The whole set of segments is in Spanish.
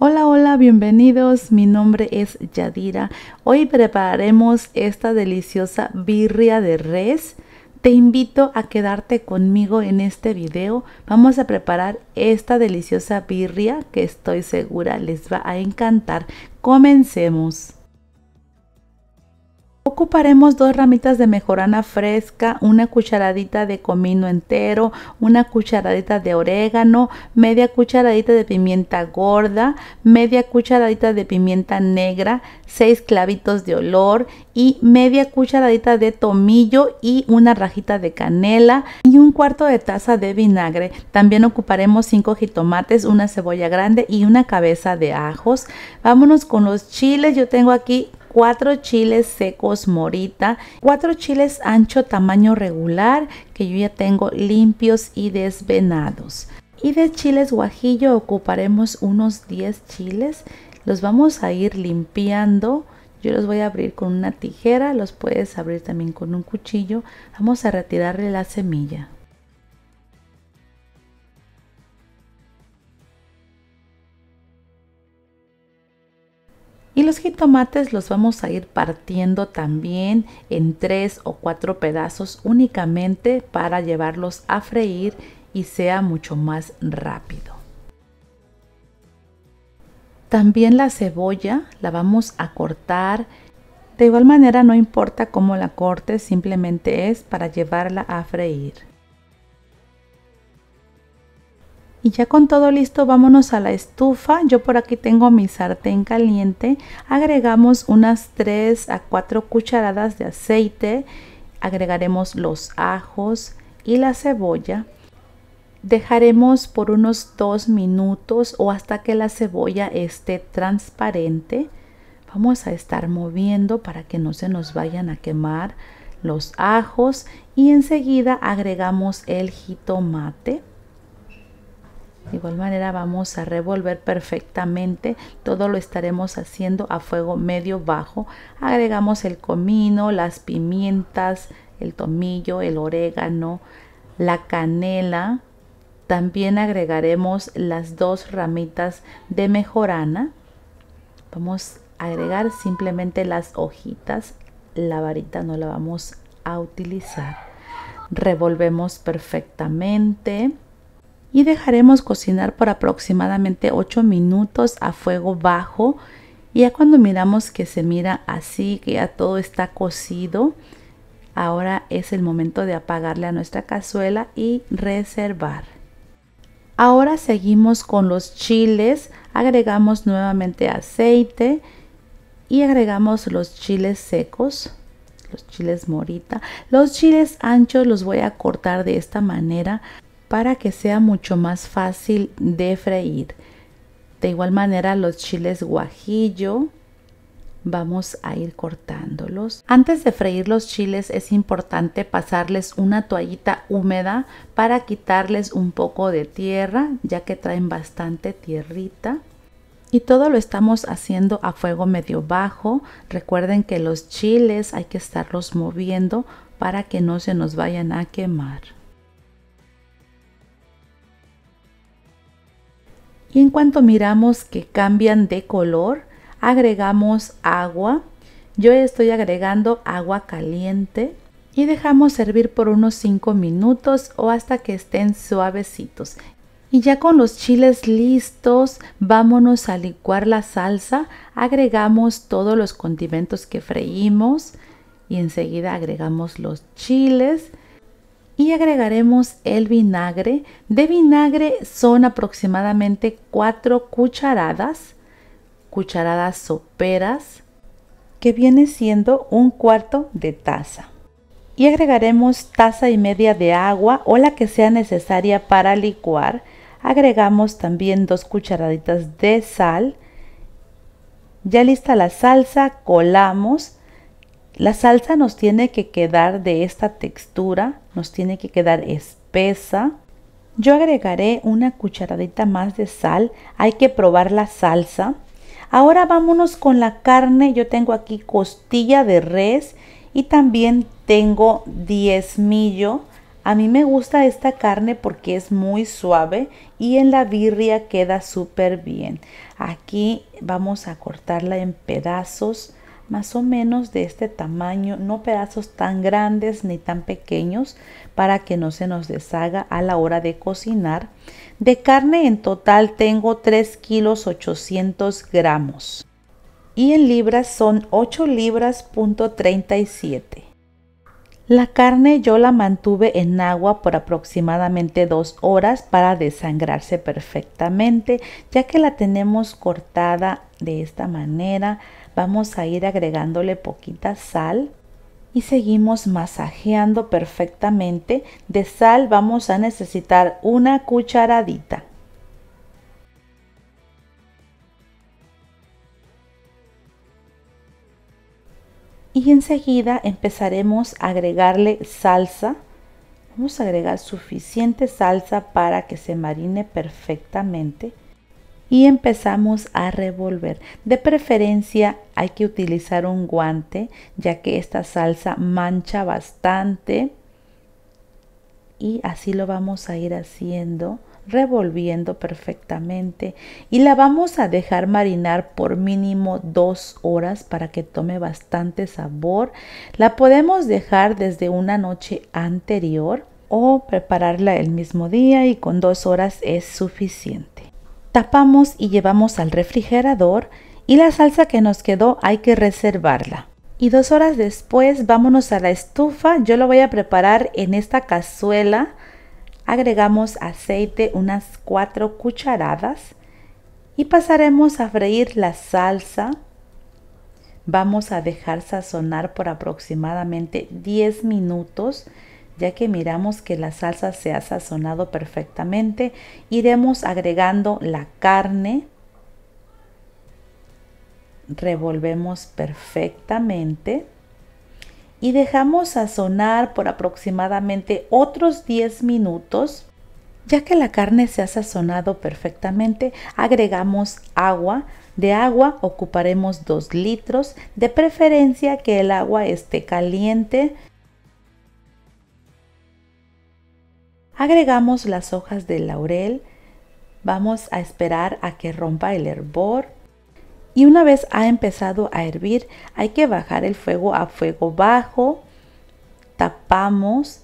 Hola, hola, bienvenidos. Mi nombre es Yadira. Hoy prepararemos esta deliciosa birria de res. Te invito a quedarte conmigo en este video. Vamos a preparar esta deliciosa birria que estoy segura les va a encantar. Comencemos. Ocuparemos dos ramitas de mejorana fresca, una cucharadita de comino entero, una cucharadita de orégano, media cucharadita de pimienta gorda, media cucharadita de pimienta negra, seis clavitos de olor y media cucharadita de tomillo y una rajita de canela y un cuarto de taza de vinagre. También ocuparemos cinco jitomates, una cebolla grande y una cabeza de ajos. Vámonos con los chiles. Yo tengo aquí 4 chiles secos morita, 4 chiles ancho tamaño regular que yo ya tengo limpios y desvenados. Y de chiles guajillo ocuparemos unos 10 chiles, los vamos a ir limpiando. Yo los voy a abrir con una tijera, los puedes abrir también con un cuchillo. Vamos a retirarle la semilla. Y los jitomates los vamos a ir partiendo también en tres o cuatro pedazos únicamente para llevarlos a freír y sea mucho más rápido. También la cebolla la vamos a cortar. De igual manera no importa cómo la cortes, simplemente es para llevarla a freír. Y ya con todo listo, vámonos a la estufa. Yo por aquí tengo mi sartén caliente. Agregamos unas 3 a 4 cucharadas de aceite. Agregaremos los ajos y la cebolla. Dejaremos por unos 2 minutos o hasta que la cebolla esté transparente. Vamos a estar moviendo para que no se nos vayan a quemar los ajos y enseguida agregamos el jitomate. De igual manera vamos a revolver perfectamente. Todo lo estaremos haciendo a fuego medio bajo. Agregamos el comino, las pimientas, el tomillo, el orégano, la canela. También agregaremos las dos ramitas de mejorana. Vamos a agregar simplemente las hojitas. La varita no la vamos a utilizar. Revolvemos perfectamente y dejaremos cocinar por aproximadamente 8 minutos a fuego bajo. Y ya cuando miramos que se mira así, que ya todo está cocido, ahora es el momento de apagarle a nuestra cazuela y reservar. Ahora seguimos con los chiles, agregamos nuevamente aceite y agregamos los chiles secos, los chiles morita. Los chiles anchos los voy a cortar de esta manera para que sea mucho más fácil de freír. De igual manera los chiles guajillo vamos a ir cortándolos. Antes de freír los chiles es importante pasarles una toallita húmeda para quitarles un poco de tierra ya que traen bastante tierrita. Y todo lo estamos haciendo a fuego medio bajo. Recuerden que los chiles hay que estarlos moviendo para que no se nos vayan a quemar. Y en cuanto miramos que cambian de color, agregamos agua. Yo estoy agregando agua caliente y dejamos servir por unos 5 minutos o hasta que estén suavecitos. Y ya con los chiles listos, vámonos a licuar la salsa. Agregamos todos los condimentos que freímos y enseguida agregamos los chiles y agregaremos el vinagre. De vinagre son aproximadamente 4 cucharadas, cucharadas soperas, que viene siendo un cuarto de taza. Y agregaremos taza y media de agua o la que sea necesaria para licuar. Agregamos también dos cucharaditas de sal. Ya lista la salsa, colamos la salsa nos tiene que quedar de esta textura, nos tiene que quedar espesa. Yo agregaré una cucharadita más de sal, hay que probar la salsa. Ahora vámonos con la carne, yo tengo aquí costilla de res y también tengo diezmillo. A mí me gusta esta carne porque es muy suave y en la birria queda súper bien. Aquí vamos a cortarla en pedazos más o menos de este tamaño, no pedazos tan grandes ni tan pequeños para que no se nos deshaga a la hora de cocinar. De carne en total tengo 3 kilos 800 gramos y en libras son 8 37 La carne yo la mantuve en agua por aproximadamente dos horas para desangrarse perfectamente, ya que la tenemos cortada de esta manera Vamos a ir agregándole poquita sal y seguimos masajeando perfectamente. De sal vamos a necesitar una cucharadita. Y enseguida empezaremos a agregarle salsa. Vamos a agregar suficiente salsa para que se marine perfectamente y empezamos a revolver. De preferencia hay que utilizar un guante ya que esta salsa mancha bastante y así lo vamos a ir haciendo revolviendo perfectamente y la vamos a dejar marinar por mínimo dos horas para que tome bastante sabor. La podemos dejar desde una noche anterior o prepararla el mismo día y con dos horas es suficiente tapamos y llevamos al refrigerador y la salsa que nos quedó hay que reservarla. Y dos horas después vámonos a la estufa, yo lo voy a preparar en esta cazuela. Agregamos aceite unas 4 cucharadas y pasaremos a freír la salsa. Vamos a dejar sazonar por aproximadamente 10 minutos ya que miramos que la salsa se ha sazonado perfectamente, iremos agregando la carne, revolvemos perfectamente y dejamos sazonar por aproximadamente otros 10 minutos. Ya que la carne se ha sazonado perfectamente, agregamos agua. De agua ocuparemos 2 litros, de preferencia que el agua esté caliente Agregamos las hojas de laurel, vamos a esperar a que rompa el hervor y una vez ha empezado a hervir hay que bajar el fuego a fuego bajo, tapamos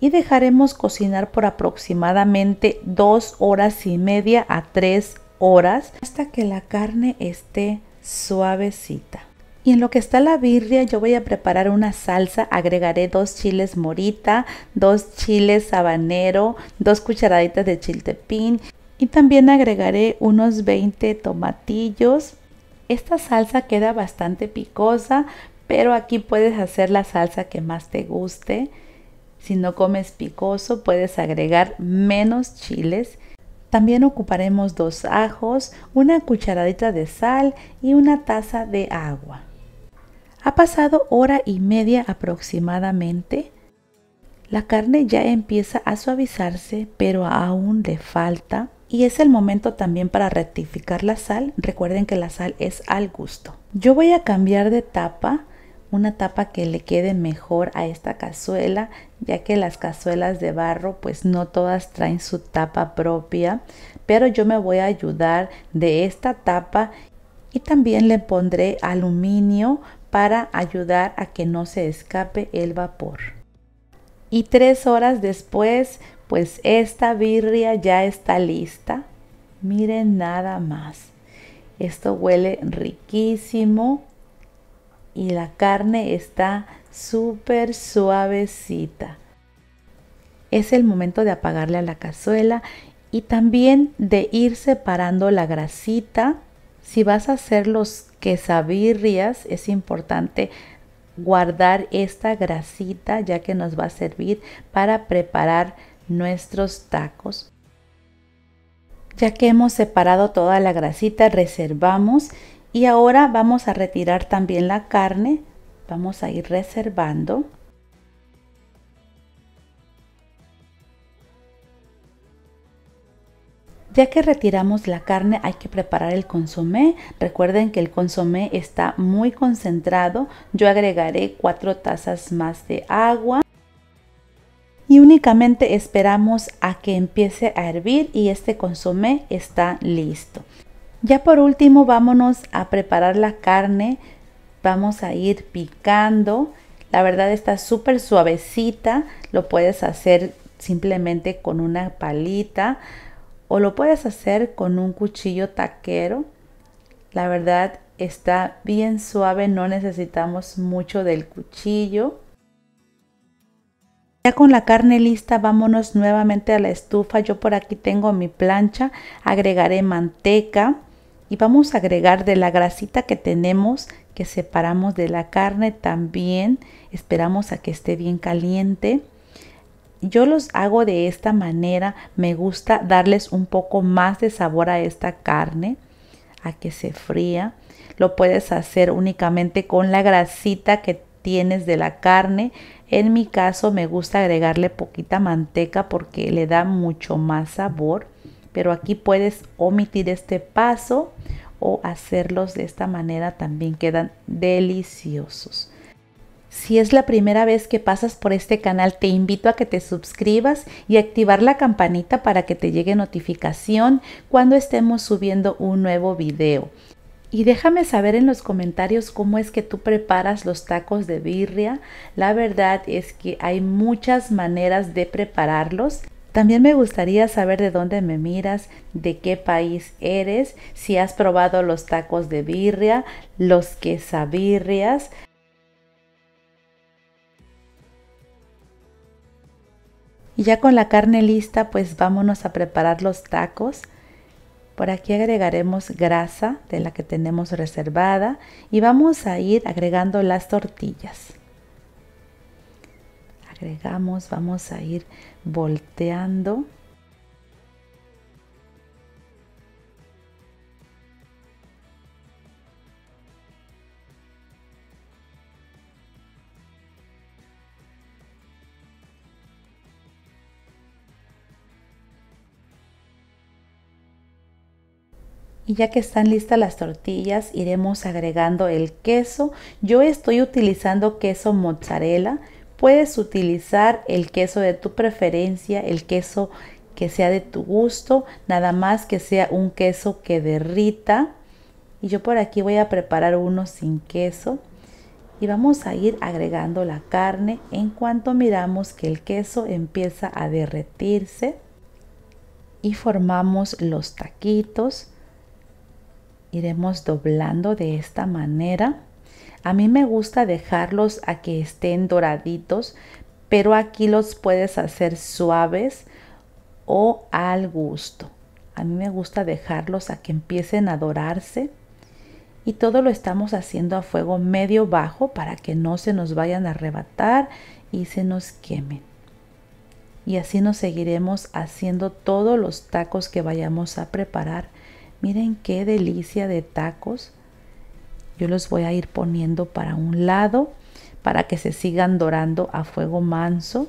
y dejaremos cocinar por aproximadamente 2 horas y media a 3 horas hasta que la carne esté suavecita. Y en lo que está la birria, yo voy a preparar una salsa. Agregaré dos chiles morita, dos chiles habanero, dos cucharaditas de chiltepín y también agregaré unos 20 tomatillos. Esta salsa queda bastante picosa, pero aquí puedes hacer la salsa que más te guste. Si no comes picoso, puedes agregar menos chiles. También ocuparemos dos ajos, una cucharadita de sal y una taza de agua. Ha pasado hora y media aproximadamente. La carne ya empieza a suavizarse, pero aún le falta. Y es el momento también para rectificar la sal. Recuerden que la sal es al gusto. Yo voy a cambiar de tapa, una tapa que le quede mejor a esta cazuela, ya que las cazuelas de barro pues no todas traen su tapa propia, pero yo me voy a ayudar de esta tapa y también le pondré aluminio para ayudar a que no se escape el vapor. Y tres horas después, pues esta birria ya está lista. Miren nada más. Esto huele riquísimo y la carne está súper suavecita. Es el momento de apagarle a la cazuela y también de ir separando la grasita si vas a hacer los quesabirrias, es importante guardar esta grasita ya que nos va a servir para preparar nuestros tacos. Ya que hemos separado toda la grasita, reservamos y ahora vamos a retirar también la carne. Vamos a ir reservando. Ya que retiramos la carne hay que preparar el consomé. Recuerden que el consomé está muy concentrado. Yo agregaré 4 tazas más de agua. Y únicamente esperamos a que empiece a hervir y este consomé está listo. Ya por último vámonos a preparar la carne. Vamos a ir picando. La verdad está súper suavecita. Lo puedes hacer simplemente con una palita o lo puedes hacer con un cuchillo taquero. La verdad está bien suave, no necesitamos mucho del cuchillo. Ya con la carne lista, vámonos nuevamente a la estufa. Yo por aquí tengo mi plancha, agregaré manteca y vamos a agregar de la grasita que tenemos que separamos de la carne también. Esperamos a que esté bien caliente yo los hago de esta manera, me gusta darles un poco más de sabor a esta carne, a que se fría. Lo puedes hacer únicamente con la grasita que tienes de la carne. En mi caso me gusta agregarle poquita manteca porque le da mucho más sabor. Pero aquí puedes omitir este paso o hacerlos de esta manera también quedan deliciosos. Si es la primera vez que pasas por este canal, te invito a que te suscribas y activar la campanita para que te llegue notificación cuando estemos subiendo un nuevo video. Y déjame saber en los comentarios cómo es que tú preparas los tacos de birria. La verdad es que hay muchas maneras de prepararlos. También me gustaría saber de dónde me miras, de qué país eres, si has probado los tacos de birria, los quesabirrias. Y ya con la carne lista, pues vámonos a preparar los tacos. Por aquí agregaremos grasa de la que tenemos reservada y vamos a ir agregando las tortillas. Agregamos, vamos a ir volteando Y ya que están listas las tortillas, iremos agregando el queso. Yo estoy utilizando queso mozzarella. Puedes utilizar el queso de tu preferencia, el queso que sea de tu gusto, nada más que sea un queso que derrita. Y yo por aquí voy a preparar uno sin queso. Y vamos a ir agregando la carne en cuanto miramos que el queso empieza a derretirse. Y formamos los taquitos. Iremos doblando de esta manera. A mí me gusta dejarlos a que estén doraditos, pero aquí los puedes hacer suaves o al gusto. A mí me gusta dejarlos a que empiecen a dorarse y todo lo estamos haciendo a fuego medio bajo para que no se nos vayan a arrebatar y se nos quemen. Y así nos seguiremos haciendo todos los tacos que vayamos a preparar Miren qué delicia de tacos. Yo los voy a ir poniendo para un lado para que se sigan dorando a fuego manso.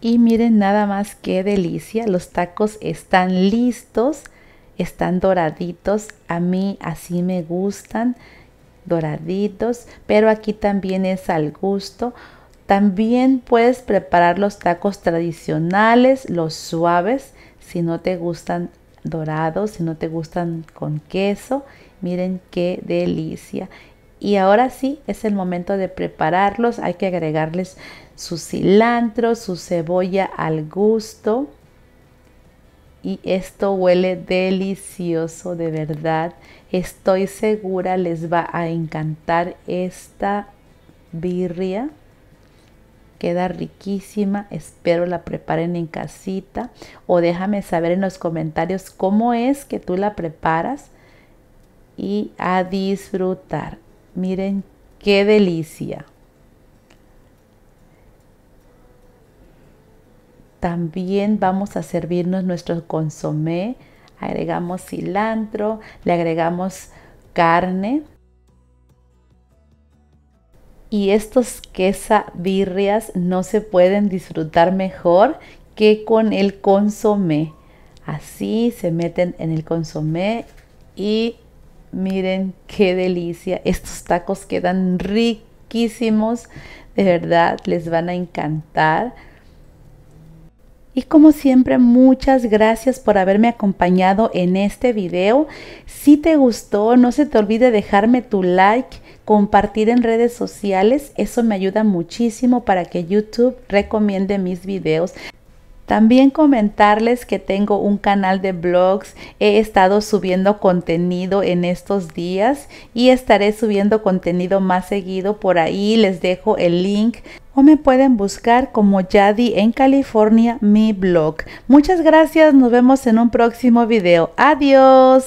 Y miren nada más qué delicia, los tacos están listos, están doraditos, a mí así me gustan, doraditos, pero aquí también es al gusto. También puedes preparar los tacos tradicionales, los suaves, si no te gustan dorados, si no te gustan con queso. Miren qué delicia. Y ahora sí, es el momento de prepararlos. Hay que agregarles su cilantro, su cebolla al gusto. Y esto huele delicioso, de verdad. Estoy segura les va a encantar esta birria queda riquísima. Espero la preparen en casita o déjame saber en los comentarios cómo es que tú la preparas y a disfrutar. Miren qué delicia. También vamos a servirnos nuestro consomé. Agregamos cilantro, le agregamos carne y estos quesabirrias no se pueden disfrutar mejor que con el consomé. Así se meten en el consomé y miren qué delicia. Estos tacos quedan riquísimos. De verdad, les van a encantar. Y como siempre, muchas gracias por haberme acompañado en este video. Si te gustó, no se te olvide dejarme tu like compartir en redes sociales, eso me ayuda muchísimo para que YouTube recomiende mis videos. También comentarles que tengo un canal de blogs, he estado subiendo contenido en estos días y estaré subiendo contenido más seguido por ahí, les dejo el link o me pueden buscar como Yadi en California mi blog. Muchas gracias, nos vemos en un próximo video. Adiós.